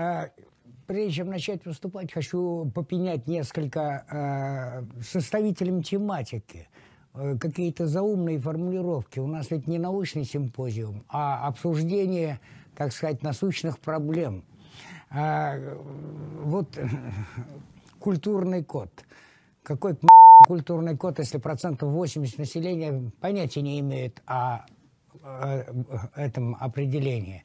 А, прежде чем начать выступать, хочу попенять несколько а, составителям тематики э, какие-то заумные формулировки. У нас ведь не научный симпозиум, а обсуждение, так сказать, насущных проблем. А, вот культурный код. Какой культурный код, если процентов 80 населения понятия не имеет о этом определении.